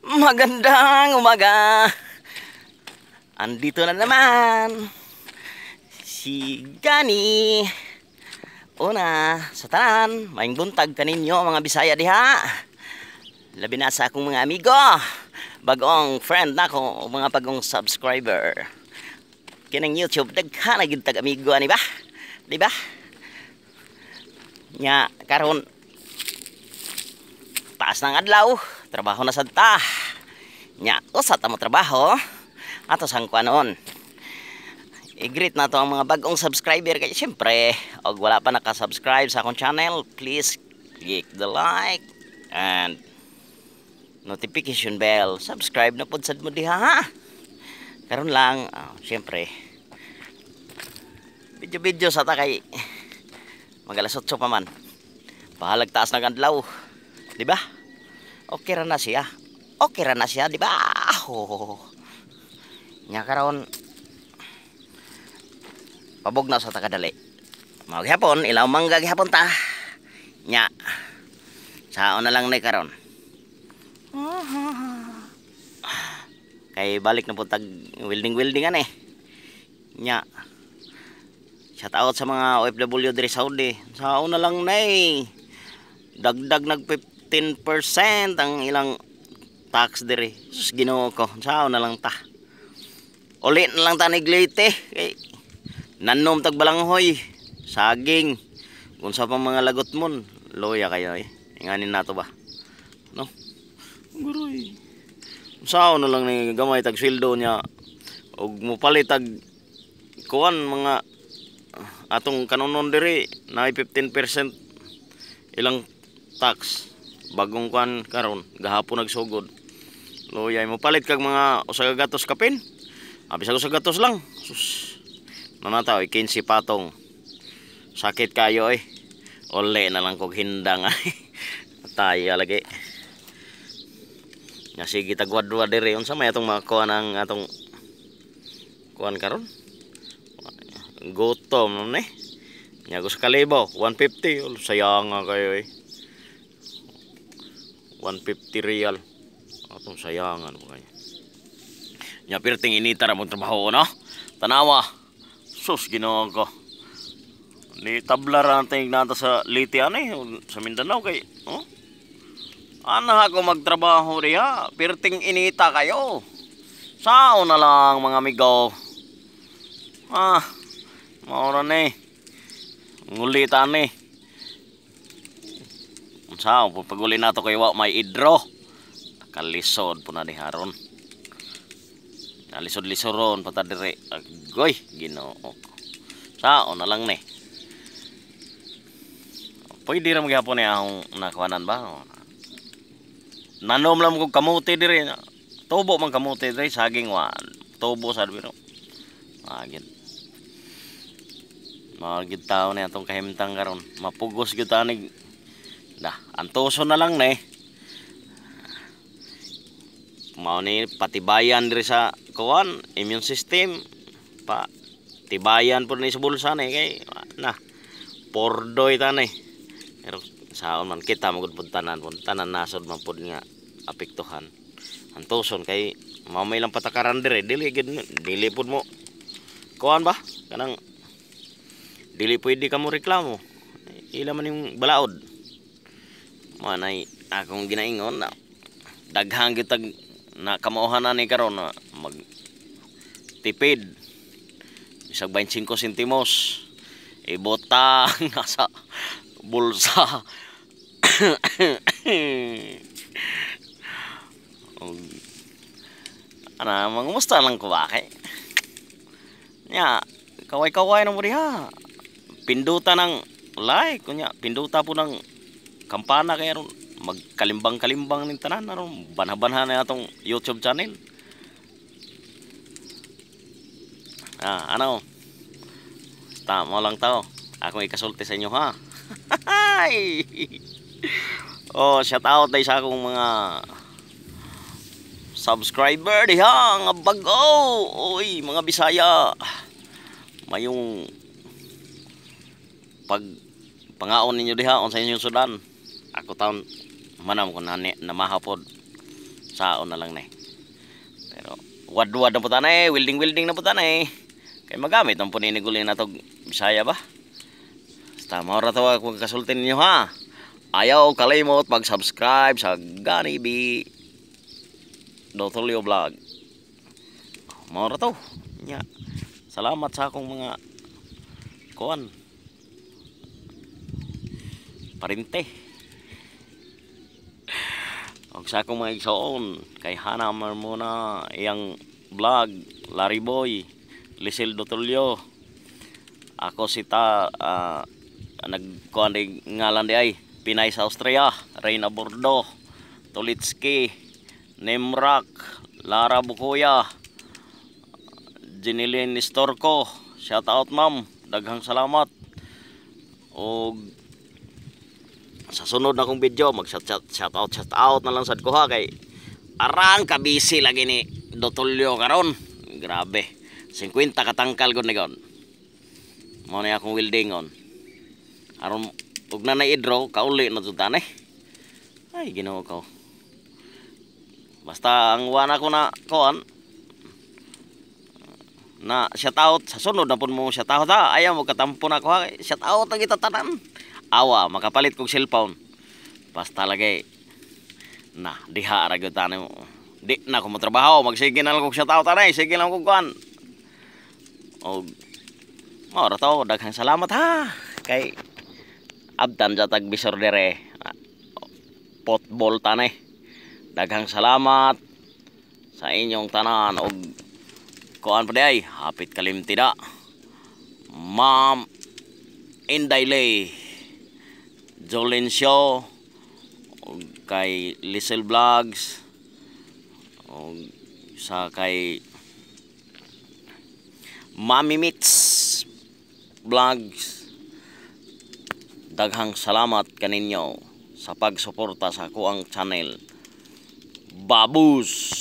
Magandang umaga! Andito na naman si Gani Una, sa tanan, maing buntag kaninyo mga bisaya diha Labi na sa akong mga amigo Bagong friend na ko, mga pagong subscriber Kining YouTube, dagka na gintag amigo, ani ba? Di ba? Nya, karon taas ng adlaw trabaho na santa nya usa ta mo trabaho ato sang kuanon i-greet na to ang mga bagong subscriber kay syempre og wala pa naka-subscribe sa akong channel please click the like and notification bell subscribe na pud sad mo diha ha karon lang oh, syempre video-video sa ta kay magalas 8 pa man bahalag taas ng adlaw di ba okay ra na siya okay ra na siya di ba oh. nya karon pabog na sa takadali mao gihapon ilaw mangga gihapon ta nya sao na lang ni karon kay balik na po tag welding welding an nya shout out sa mga OFW diri Saudi sao na lang nay. dagdag nag 15% ang ilang tax diri. Sus ginuo ko. Sao na lang ta. Uli na lang ta niglite. Kay nanom tag balanghoy, saging. Kung sa pang mga lagot mon, loya kayo eh. Inganin nato ba. No. Guroy. Eh. Sao na lang ni gamay tag sildo niya. Og mupalit tag kuan mga atong kanunon diri na 15% ilang tax bagong kuan karon gahapon nagsugod loyay mo palit kag mga usa ka gatos kapin abi sa usa gatos lang sus nanataw 15 patong sakit kayo eh ole na lang kog hindang ay tayo lagi nga sige tagwadwa dire unsa may atong makuha ang atong kuan karon gutom nun eh nya ko sa kalibo 150 sayang nga kayo eh 150 real atong sayangan mo kanya nya pirting inita ra mong trabaho no tanawa sus ginoo ko ni tabla ra natin ignata sa liti eh sa Mindanao kay no. ana ako magtrabaho riya pirting inita kayo sao na lang mga amigo ah mao ra ni ngulita ni sao po paguli nato kay wa may idro kalisod po na ni haron nalisod lisoron pata dire agoy Ginoo sao na lang ni pwede ra magyapon ni ahong nakuanan ba nanom lang ko kamote dire tubo man kamote dire saging wa tubo sa biro agin ah, tao na atong kahimtang karon mapugos gid tanig Lah, antuso na lang na eh. Mao ni patibayan diri sa kuan, immune system pa tibayan pud ni sa bulsa ni kay na pordoy tanay. Pero saon man kita magud pud tanan pud tanan nasod man pud nga apektuhan. Antuson kay mao may lang patakaran diri dili gid dili pud mo kuan ba kanang dili pwede ka mo reklamo. Ila man yung balaod manay akong ginaingon na daghang gitag na kamauhan na ni karon na mag tipid isang 25 sentimos ibotang nasa bulsa ana mangumusta lang ko baki nya kaway-kaway na mo diha pinduta ng like kunya pinduta po ng kampana kaya magkalimbang-kalimbang ning tanan na ron banha-banha na atong YouTube channel ah ano tama lang tao ako ikasulti sa inyo ha oh shout out dai sa akong mga subscriber diha nga bago oy mga Bisaya mayong pag pangaon ninyo diha on sa inyong sudan ako taon manam ko na na namahapod sa na lang na pero wad-wad na po tanay wilding wilding na po tanay kay magamit ang puninigulin na tog bisaya ba basta maura to kung kasultin ninyo ha ayaw kalimot mag subscribe sa Ganibi Dotolio Vlog maura to yeah. salamat sa akong mga kuan parinte Pagsakong mga igsoon, kay Hana Marmona, iyang vlog, Larry Boy, Lisel Tulio. Ako si ta, uh, nagkuhan ngalan di ay, Pinay sa Austria, Reina Bordo, Tulitski, Nemrak, Lara Bukuya, Jinilin Storko, shout out ma'am, daghang salamat. Og sa sunod na kong video mag shout, shout, shout out shout out na lang sad ko ha kay arang kabisi lagi ni Dotolyo karon grabe 50 katangkal gud ni gon mo na akong welding on aron ug na na-draw kauli na jud eh ay ginawa ko basta ang wana ko na kon na shout out sa sunod na pun mo shout out ha ayaw mo katampon ako ha shout out ang itatanan awa makapalit kog cellphone basta lagay eh. na diha ra tani mo di na ko motrabaho magsige na lang kog shout out tanay sige lang kog kan og mo ra taw daghang salamat ha kay abdan ja tag bisor dere ah, potball tanay daghang salamat sa inyong tanan og kuan pa day hapit kalimti da ma'am Inday Lay Jolene Show kay Lisel Vlogs o sa kay Mami Mits Vlogs daghang salamat kaninyo sa pagsuporta sa kuang channel Babus